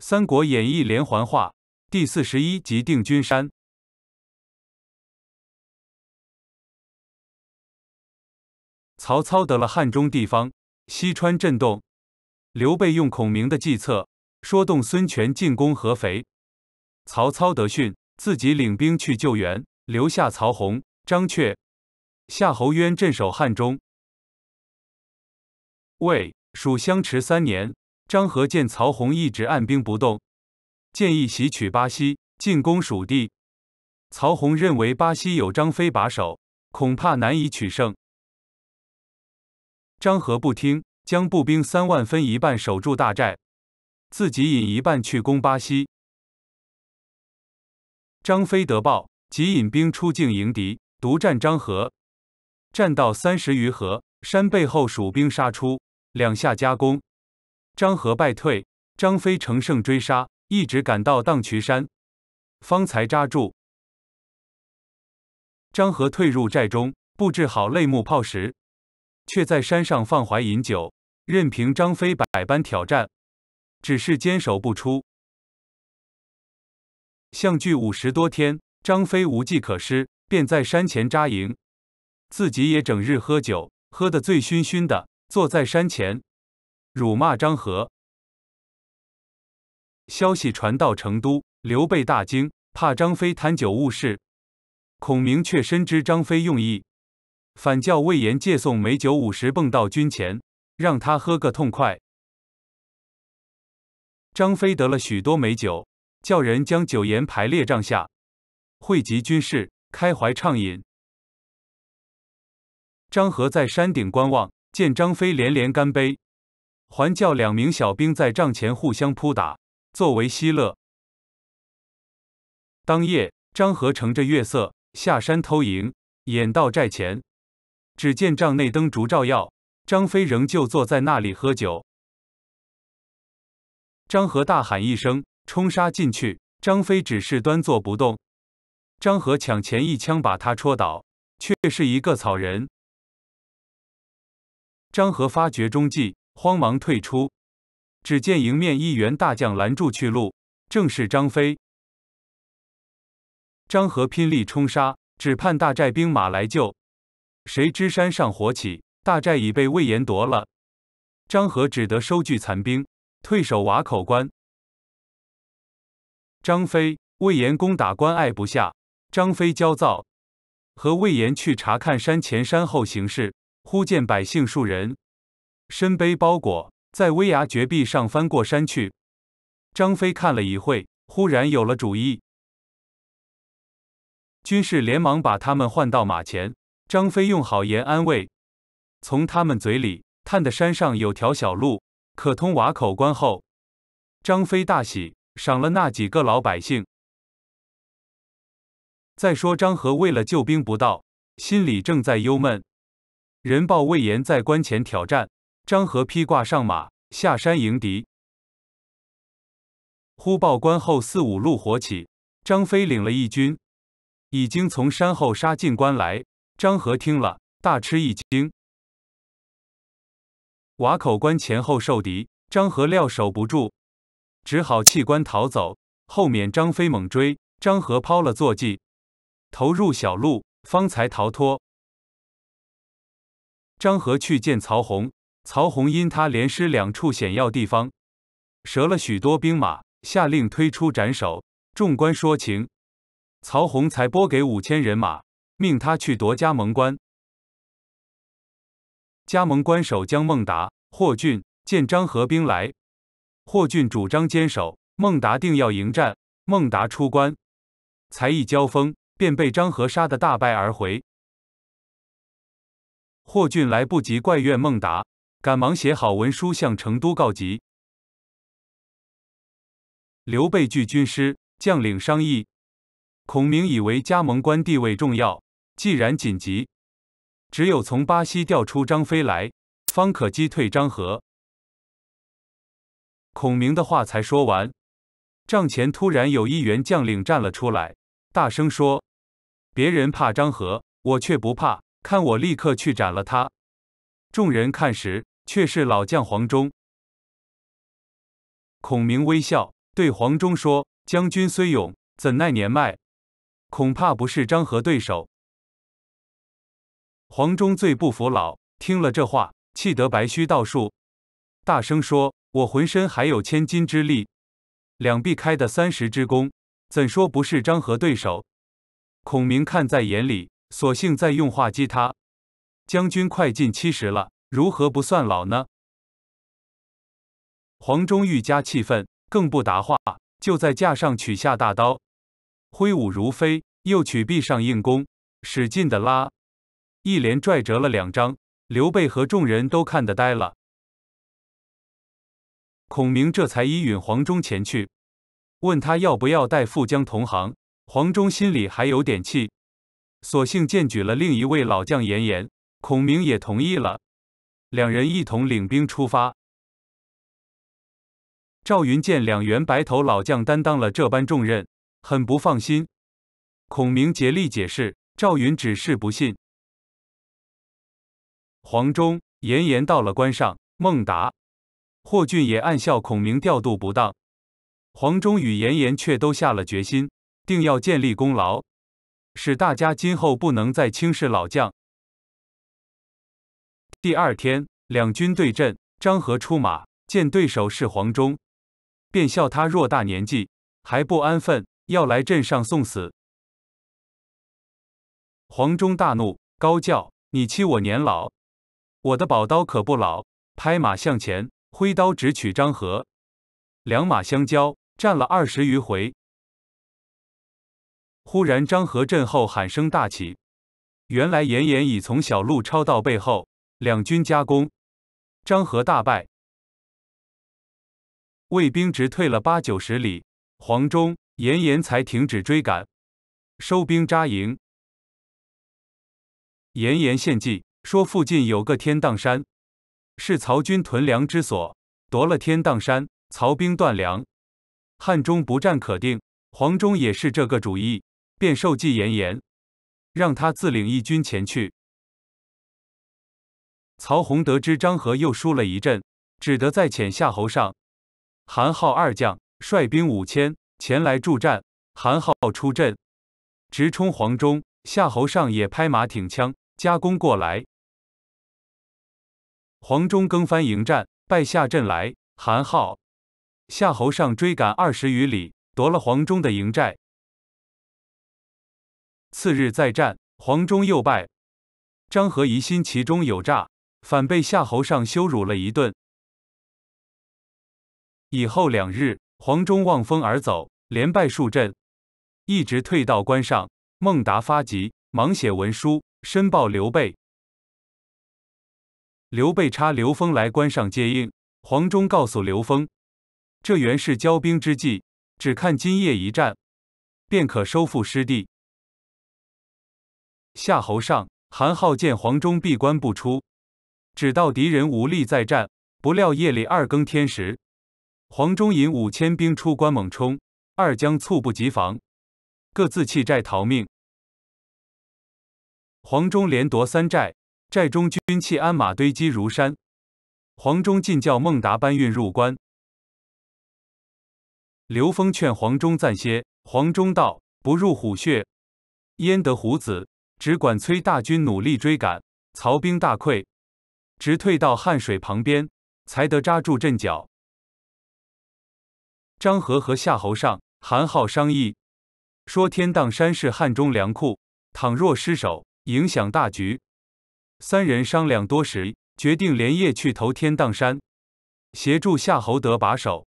《三国演义》连环画第四十一集《定军山》：曹操得了汉中地方，西川震动。刘备用孔明的计策，说动孙权进攻合肥。曹操得讯，自己领兵去救援，留下曹洪、张雀、夏侯渊镇守汉中。魏蜀相持三年。张和见曹洪一直按兵不动，建议袭取巴西，进攻蜀地。曹洪认为巴西有张飞把守，恐怕难以取胜。张和不听，将步兵三万分一半守住大寨，自己引一半去攻巴西。张飞得报，即引兵出境迎敌，独战张和，战到三十余合，山背后蜀兵杀出，两下夹攻。张合败退，张飞乘胜追杀，一直赶到荡渠山，方才扎住。张合退入寨中，布置好擂木炮石，却在山上放怀饮酒，任凭张飞百百般挑战，只是坚守不出。相距五十多天，张飞无计可施，便在山前扎营，自己也整日喝酒，喝得醉醺醺的，坐在山前。辱骂张合。消息传到成都，刘备大惊，怕张飞贪酒误事。孔明却深知张飞用意，反叫魏延借送美酒五十泵到军前，让他喝个痛快。张飞得了许多美酒，叫人将酒筵排列帐下，汇集军士，开怀畅饮。张合在山顶观望，见张飞连连干杯。还叫两名小兵在帐前互相扑打，作为嬉乐。当夜，张合乘着月色下山偷营，眼到寨前，只见帐内灯烛照耀，张飞仍旧坐在那里喝酒。张合大喊一声，冲杀进去，张飞只是端坐不动。张合抢前一枪把他戳倒，却是一个草人。张合发觉中计。慌忙退出，只见迎面一员大将拦住去路，正是张飞。张合拼力冲杀，只盼大寨兵马来救，谁知山上火起，大寨已被魏延夺了。张合只得收聚残兵，退守瓦口关。张飞、魏延攻打关隘不下，张飞焦躁，和魏延去查看山前山后形势，忽见百姓数人。身背包裹，在危崖绝壁上翻过山去。张飞看了一会，忽然有了主意。军士连忙把他们唤到马前，张飞用好言安慰，从他们嘴里探得山上有条小路，可通瓦口关后。张飞大喜，赏了那几个老百姓。再说张合为了救兵不到，心里正在忧闷，人报魏延在关前挑战。张合披挂上马，下山迎敌。忽报关后四五路火起，张飞领了一军，已经从山后杀进关来。张合听了，大吃一惊。瓦口关前后受敌，张合料守不住，只好弃关逃走。后面张飞猛追，张合抛了坐骑，投入小路，方才逃脱。张合去见曹洪。曹洪因他连失两处险要地方，折了许多兵马，下令推出斩首。众官说情，曹洪才拨给五千人马，命他去夺加盟关。加盟关守将孟达、霍峻见张合兵来，霍峻主张坚守，孟达定要迎战。孟达出关，才一交锋，便被张合杀得大败而回。霍峻来不及怪怨孟达。赶忙写好文书，向成都告急。刘备拒军师将领商议。孔明以为加盟关地位重要，既然紧急，只有从巴西调出张飞来，方可击退张合。孔明的话才说完，帐前突然有一员将领站了出来，大声说：“别人怕张合，我却不怕，看我立刻去斩了他！”众人看时。却是老将黄忠。孔明微笑对黄忠说：“将军虽勇，怎奈年迈，恐怕不是张合对手。”黄忠最不服老，听了这话，气得白须倒竖，大声说：“我浑身还有千斤之力，两臂开的三十之弓，怎说不是张合对手？”孔明看在眼里，索性再用话激他：“将军快近七十了。”如何不算老呢？黄忠愈加气愤，更不答话，就在架上取下大刀，挥舞如飞；又取臂上硬弓，使劲的拉，一连拽折了两张。刘备和众人都看得呆了。孔明这才依允黄忠前去，问他要不要带副将同行。黄忠心里还有点气，索性荐举了另一位老将严颜。孔明也同意了。两人一同领兵出发。赵云见两员白头老将担当了这般重任，很不放心。孔明竭力解释，赵云只是不信。黄忠、严颜到了关上，孟达、霍峻也暗笑孔明调度不当。黄忠与严颜却都下了决心，定要建立功劳，使大家今后不能再轻视老将。第二天，两军对阵，张合出马，见对手是黄忠，便笑他偌大年纪还不安分，要来阵上送死。黄忠大怒，高叫：“你欺我年老，我的宝刀可不老！”拍马向前，挥刀直取张合。两马相交，战了二十余回。忽然，张合阵后喊声大起，原来严颜已从小路抄到背后。两军夹攻，张合大败，魏兵直退了八九十里，黄忠、严颜才停止追赶，收兵扎营。严颜献计说：“附近有个天荡山，是曹军屯粮之所，夺了天荡山，曹兵断粮，汉中不战可定。”黄忠也是这个主意，便授计严颜，让他自领一军前去。曹洪得知张合又输了一阵，只得再遣夏侯尚、韩浩二将率兵五千前来助战。韩浩出阵，直冲黄忠；夏侯尚也拍马挺枪，加攻过来。黄忠更番迎战，败下阵来。韩浩、夏侯尚追赶二十余里，夺了黄忠的营寨。次日再战，黄忠又败。张合疑心其中有诈。反被夏侯尚羞辱了一顿。以后两日，黄忠望风而走，连败数阵，一直退到关上。孟达发急，忙写文书申报刘备。刘备差刘封来关上接应。黄忠告诉刘封：“这原是骄兵之计，只看今夜一战，便可收复失地。”夏侯尚、韩浩见黄忠闭关不出。只到敌人无力再战，不料夜里二更天时，黄忠引五千兵出关猛冲，二将猝不及防，各自弃寨逃命。黄忠连夺三寨，寨中军器鞍马堆积如山，黄忠进叫孟达搬运入关。刘封劝黄忠暂歇，黄忠道：“不入虎穴，焉得虎子？”只管催大军努力追赶，曹兵大溃。直退到汉水旁边，才得扎住阵脚。张合和夏侯尚、韩浩商议，说天荡山是汉中粮库，倘若失守，影响大局。三人商量多时，决定连夜去投天荡山，协助夏侯德把守。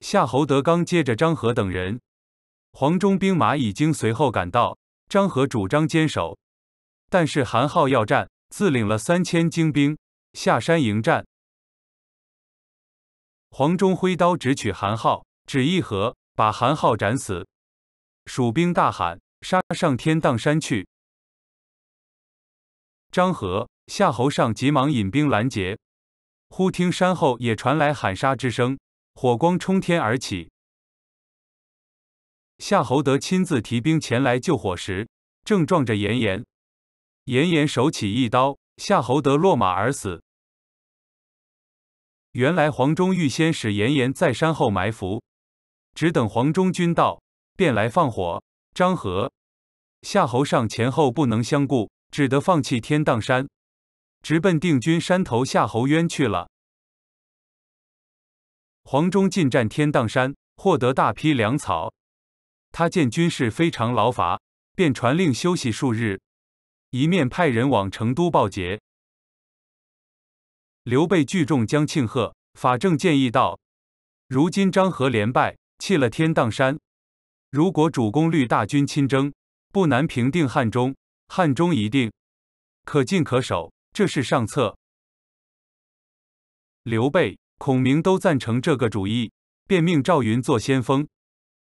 夏侯德刚接着张合等人，黄忠兵马已经随后赶到。张合主张坚守，但是韩浩要战。自领了三千精兵下山迎战，黄忠挥刀直取韩浩，只一合把韩浩斩死。蜀兵大喊：“杀上天荡山去！”张合、夏侯尚急忙引兵拦截，忽听山后也传来喊杀之声，火光冲天而起。夏侯德亲自提兵前来救火时，正撞着延延。严颜手起一刀，夏侯德落马而死。原来黄忠预先使严颜在山后埋伏，只等黄忠军到，便来放火。张合、夏侯尚前后不能相顾，只得放弃天荡山，直奔定军山头夏侯渊去了。黄忠进占天荡山，获得大批粮草。他见军士非常劳乏，便传令休息数日。一面派人往成都报捷。刘备聚众将庆贺，法正建议道：“如今张合连败，弃了天荡山。如果主公率大军亲征，不难平定汉中。汉中一定可进可守，这是上策。”刘备、孔明都赞成这个主意，便命赵云做先锋，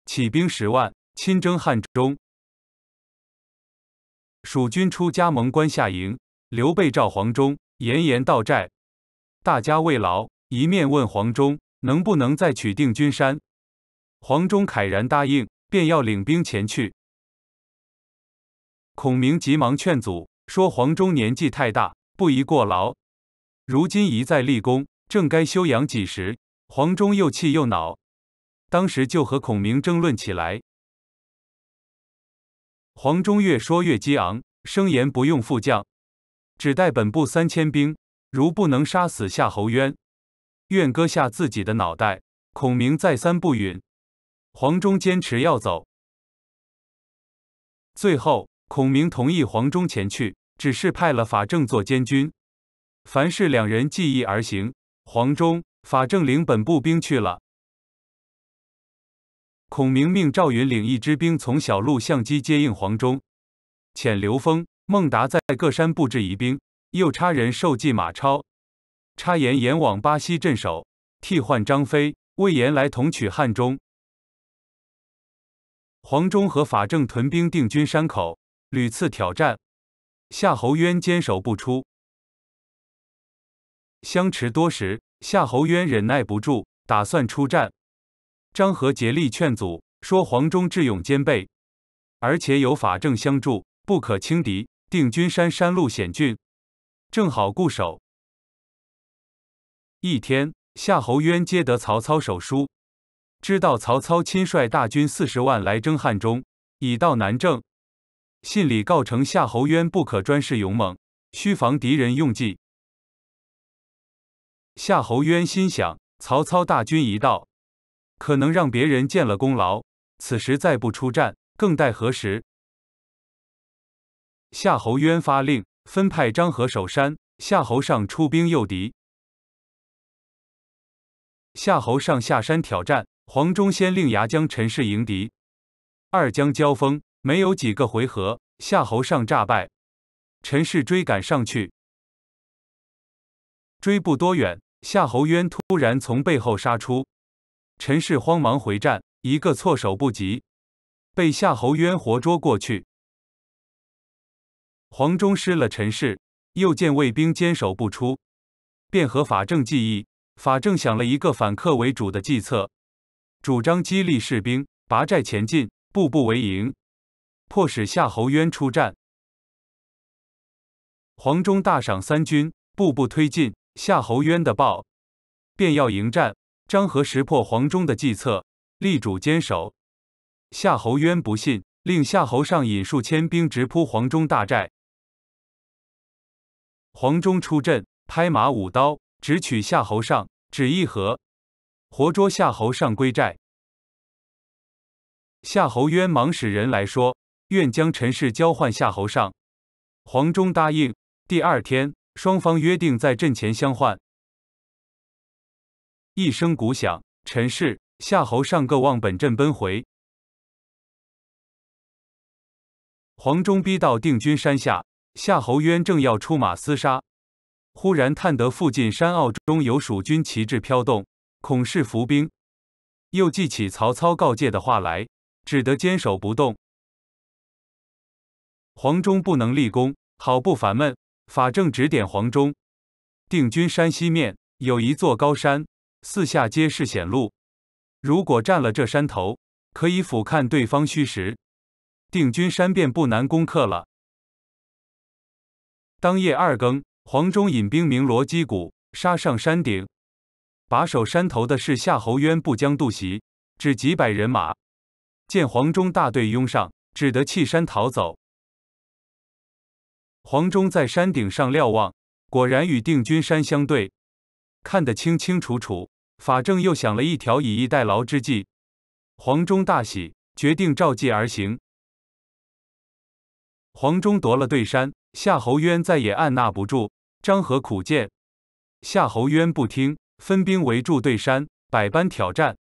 起兵十万，亲征汉中。蜀军出家盟关下营，刘备召黄忠，延延到寨，大家慰劳。一面问黄忠，能不能再取定军山？黄忠慨然答应，便要领兵前去。孔明急忙劝阻，说黄忠年纪太大，不宜过劳。如今一再立功，正该休养几时？黄忠又气又恼，当时就和孔明争论起来。黄忠越说越激昂，声言不用副将，只带本部三千兵。如不能杀死夏侯渊，愿割下自己的脑袋。孔明再三不允，黄忠坚持要走。最后，孔明同意黄忠前去，只是派了法正做监军，凡事两人计议而行。黄忠、法正领本部兵去了。孔明命赵云领一支兵从小路相机接应黄忠，遣刘封、孟达在各山布置疑兵，又差人授计马超，差言延往巴西镇守，替换张飞、魏延来同取汉中。黄忠和法正屯兵定军山口，屡次挑战，夏侯渊坚守不出，相持多时，夏侯渊忍耐不住，打算出战。张合竭力劝阻，说：“黄忠智勇兼备，而且有法正相助，不可轻敌。定军山山路险峻，正好固守。”一天，夏侯渊接得曹操手书，知道曹操亲率大军四十万来征汉中，已到南郑。信里告成夏侯渊不可专恃勇猛，须防敌人用计。夏侯渊心想：曹操大军一到。可能让别人见了功劳，此时再不出战，更待何时？夏侯渊发令，分派张合守山，夏侯尚出兵诱敌。夏侯尚下山挑战，黄忠先令牙将陈氏迎敌，二将交锋，没有几个回合，夏侯尚诈败，陈氏追赶上去，追不多远，夏侯渊突然从背后杀出。陈氏慌忙回战，一个措手不及，被夏侯渊活捉过去。黄忠失了陈氏，又见卫兵坚守不出，便和法正计议。法正想了一个反客为主的计策，主张激励士兵，拔寨前进，步步为营，迫使夏侯渊出战。黄忠大赏三军，步步推进。夏侯渊的报，便要迎战。张合识破黄忠的计策，力主坚守。夏侯渊不信，令夏侯尚引数千兵直扑黄忠大寨。黄忠出阵，拍马舞刀，直取夏侯尚，只一合，活捉夏侯尚归寨。夏侯渊忙使人来说，愿将陈氏交换夏侯尚。黄忠答应。第二天，双方约定在阵前相换。一声鼓响，陈氏、夏侯尚各望本阵奔回。黄忠逼到定军山下，夏侯渊正要出马厮杀，忽然探得附近山坳中有蜀军旗帜飘动，恐是伏兵，又记起曹操告诫的话来，只得坚守不动。黄忠不能立功，好不烦闷。法正指点黄忠，定军山西面有一座高山。四下皆是险路，如果占了这山头，可以俯瞰对方虚实，定军山便不难攻克了。当夜二更，黄忠引兵鸣锣击鼓，杀上山顶。把守山头的是夏侯渊，不将杜袭，只几百人马。见黄忠大队拥上，只得弃山逃走。黄忠在山顶上瞭望，果然与定军山相对。看得清清楚楚，法正又想了一条以逸待劳之计。黄忠大喜，决定照计而行。黄忠夺了对山，夏侯渊再也按捺不住，张合苦谏，夏侯渊不听，分兵围住对山，百般挑战。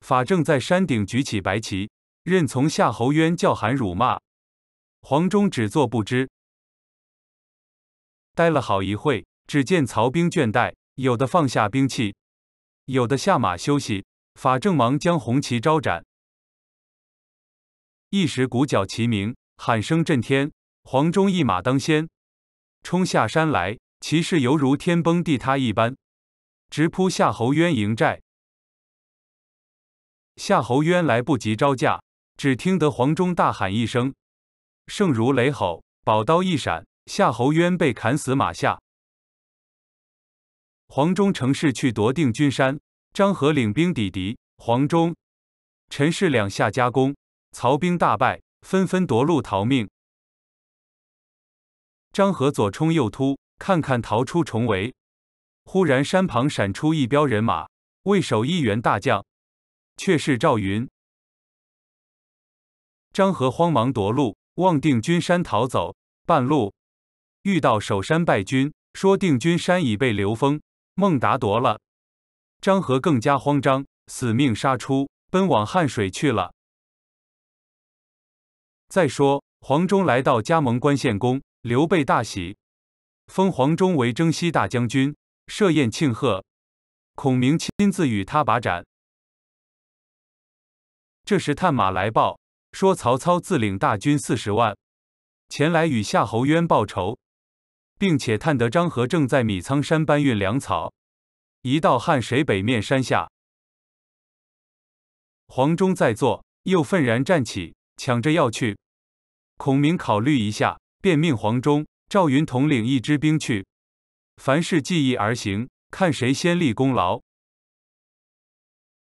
法正在山顶举起白旗，任从夏侯渊叫喊辱骂，黄忠只坐不知。待了好一会。只见曹兵倦怠，有的放下兵器，有的下马休息。法正忙将红旗招展，一时鼓角齐鸣，喊声震天。黄忠一马当先，冲下山来，骑士犹如天崩地塌一般，直扑夏侯渊营寨。夏侯渊来不及招架，只听得黄忠大喊一声，声如雷吼，宝刀一闪，夏侯渊被砍死马下。黄忠乘势去夺定军山，张合领兵抵敌。黄忠、陈氏两下夹攻，曹兵大败，纷纷夺路逃命。张合左冲右突，看看逃出重围，忽然山旁闪出一彪人马，为首一员大将，却是赵云。张合慌忙夺路，望定军山逃走。半路遇到守山败军，说定军山已被刘封。孟达夺了，张合更加慌张，死命杀出，奔往汉水去了。再说黄忠来到加盟关献公，刘备大喜，封黄忠为征西大将军，设宴庆贺。孔明亲自与他把盏。这时探马来报，说曹操自领大军四十万，前来与夏侯渊报仇。并且探得张合正在米仓山搬运粮草，一到汉水北面山下，黄忠在坐，又愤然站起，抢着要去。孔明考虑一下，便命黄忠、赵云统领一支兵去，凡事计议而行，看谁先立功劳。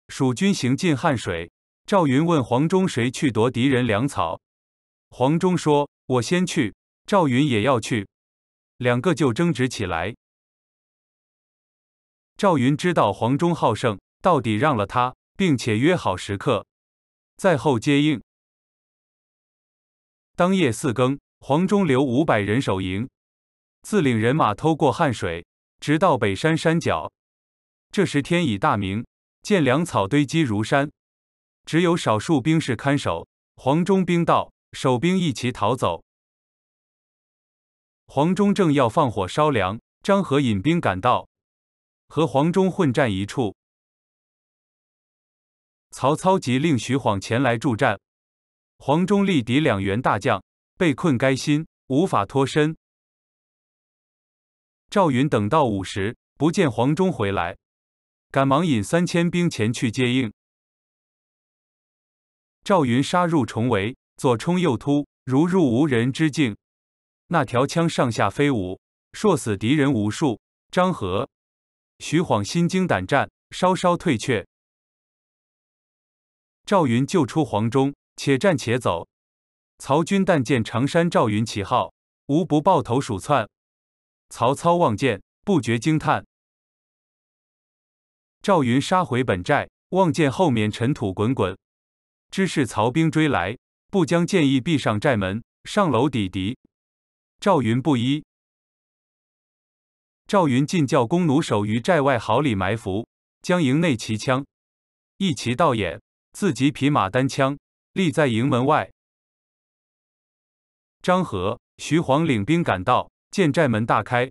蜀军行进汉水，赵云问黄忠谁去夺敌人粮草，黄忠说：“我先去。”赵云也要去。两个就争执起来。赵云知道黄忠好胜，到底让了他，并且约好时刻，在后接应。当夜四更，黄忠留五百人守营，自领人马偷过汉水，直到北山山脚。这时天已大明，见粮草堆积如山，只有少数兵士看守。黄忠兵到，守兵一齐逃走。黄忠正要放火烧粮，张合引兵赶到，和黄忠混战一处。曹操急令徐晃前来助战，黄忠力敌两员大将，被困垓心，无法脱身。赵云等到午时，不见黄忠回来，赶忙引三千兵前去接应。赵云杀入重围，左冲右突，如入无人之境。那条枪上下飞舞，射死敌人无数。张合、徐晃心惊胆战，稍稍退却。赵云救出黄忠，且战且走。曹军但见长山赵云旗号，无不抱头鼠窜。曹操望见，不觉惊叹。赵云杀回本寨，望见后面尘土滚滚，知是曹兵追来，不将建议闭上寨门，上楼抵敌。赵云不依。赵云进叫弓弩手于寨外壕里埋伏，将营内齐枪，一齐倒掩；自己匹马单枪，立在营门外。张合、徐晃领兵赶到，见寨门大开，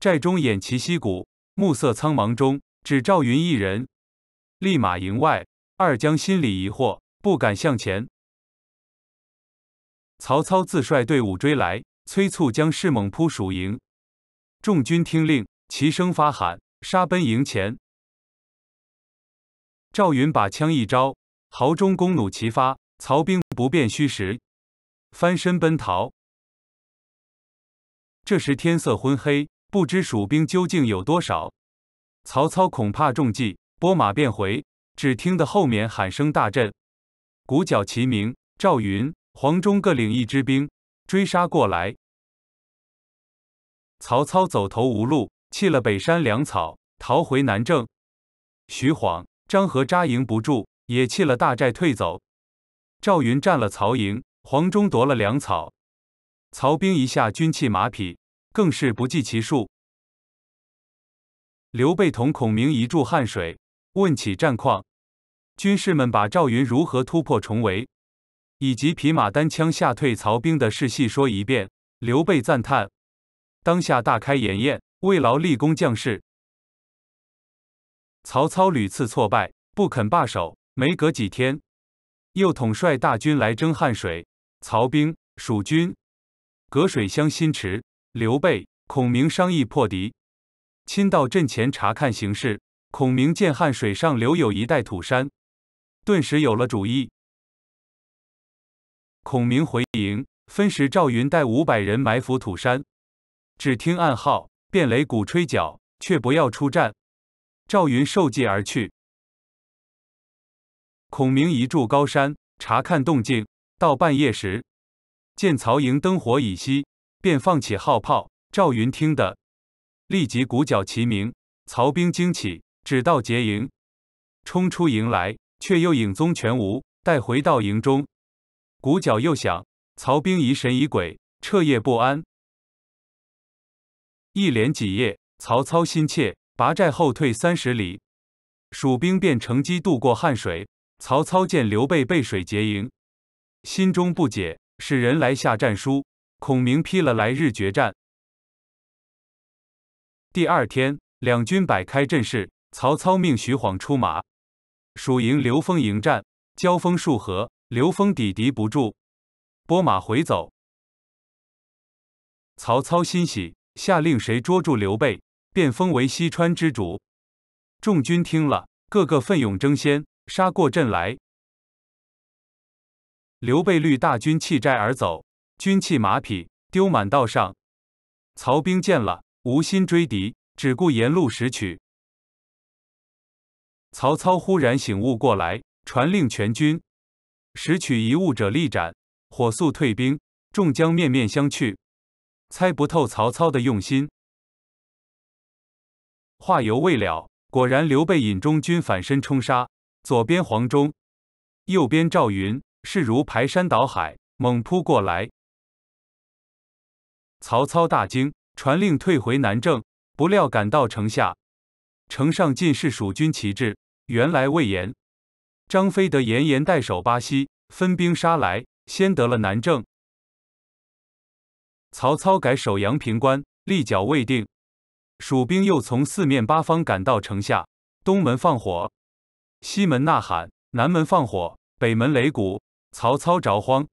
寨中偃旗息鼓。暮色苍茫中，只赵云一人，立马营外。二将心里疑惑，不敢向前。曹操自率队伍追来。催促将士猛扑蜀营，众军听令，齐声发喊，杀奔营前。赵云把枪一招，壕中弓弩齐发，曹兵不便虚实，翻身奔逃。这时天色昏黑，不知蜀兵究竟有多少，曹操恐怕中计，拨马便回。只听得后面喊声大震，鼓角齐鸣，赵云、黄忠各领一支兵。追杀过来，曹操走投无路，弃了北山粮草，逃回南郑。徐晃、张合扎营不住，也弃了大寨退走。赵云占了曹营，黄忠夺了粮草。曹兵一下军器马匹，更是不计其数。刘备同孔明一住汉水，问起战况，军士们把赵云如何突破重围。以及匹马单枪吓退曹兵的事，细说一遍。刘备赞叹：“当下大开颜宴，慰劳立功将士。”曹操屡次挫败，不肯罢手。没隔几天，又统帅大军来征汉水。曹兵、蜀军隔水相新驰。刘备、孔明商议破敌，亲到阵前查看形势。孔明见汉水上留有一带土山，顿时有了主意。孔明回营，分时赵云带五百人埋伏土山，只听暗号，便擂鼓吹角，却不要出战。赵云受计而去。孔明移住高山，查看动静。到半夜时，见曹营灯火已熄，便放起号炮。赵云听得，立即鼓角齐鸣。曹兵惊起，只到结营，冲出营来，却又影踪全无。待回到营中。鼓角又响，曹兵疑神疑鬼，彻夜不安。一连几夜，曹操心切，拔寨后退三十里，蜀兵便乘机渡过汉水。曹操见刘备背水结营，心中不解，使人来下战书。孔明批了，来日决战。第二天，两军摆开阵势，曹操命徐晃出马，蜀营刘封迎战，交锋数合。刘封抵敌不住，拨马回走。曹操欣喜，下令谁捉住刘备，便封为西川之主。众军听了，个个奋勇争先，杀过阵来。刘备率大军弃寨而走，军器马匹丢满道上。曹兵见了，无心追敌，只顾沿路拾取。曹操忽然醒悟过来，传令全军。拾取遗物者，立斩！火速退兵。众将面面相觑，猜不透曹操的用心。话犹未了，果然，刘备引中军反身冲杀，左边黄忠，右边赵云，势如排山倒海，猛扑过来。曹操大惊，传令退回南郑。不料赶到城下，城上尽是蜀军旗帜，原来魏延。张飞得严颜代守巴西，分兵杀来，先得了南郑。曹操改守阳平关，立脚未定，蜀兵又从四面八方赶到城下，东门放火，西门呐喊，南门放火，北门擂鼓。曹操着慌，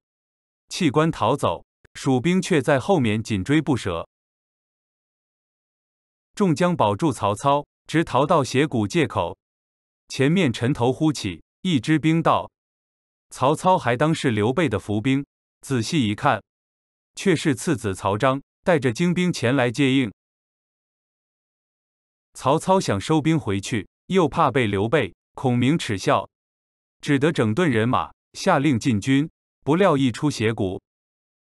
弃关逃走，蜀兵却在后面紧追不舍。众将保住曹操，直逃到斜谷界口，前面尘头呼起。一支兵到。曹操还当是刘备的伏兵，仔细一看，却是次子曹彰带着精兵前来接应。”曹操想收兵回去，又怕被刘备、孔明耻笑，只得整顿人马，下令进军。不料一出斜谷，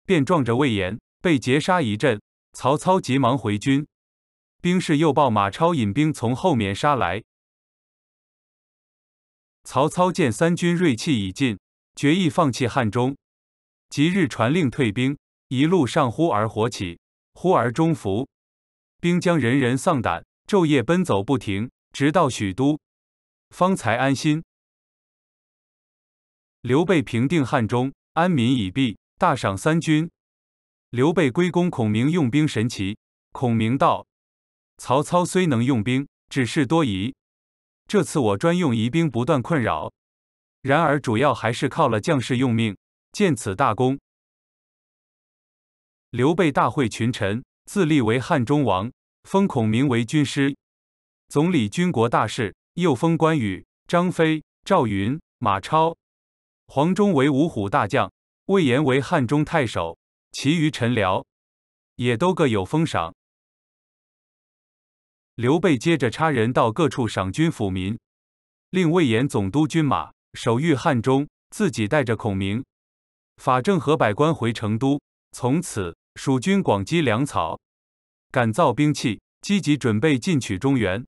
便撞着魏延，被截杀一阵。曹操急忙回军，兵士又报马超引兵从后面杀来。曹操见三军锐气已尽，决意放弃汉中。即日传令退兵，一路上忽而火起，忽而中伏，兵将人人丧胆，昼夜奔走不停，直到许都，方才安心。刘备平定汉中，安民已毕，大赏三军。刘备归功孔明用兵神奇，孔明道：“曹操虽能用兵，只是多疑。”这次我专用疑兵不断困扰，然而主要还是靠了将士用命，建此大功。刘备大会群臣，自立为汉中王，封孔明为军师，总理军国大事；又封关羽、张飞、赵云、马超、黄忠为五虎大将，魏延为汉中太守，其余臣僚也都各有封赏。刘备接着差人到各处赏军抚民，令魏延总督军马守御汉中，自己带着孔明、法正和百官回成都。从此，蜀军广积粮草，赶造兵器，积极准备进取中原。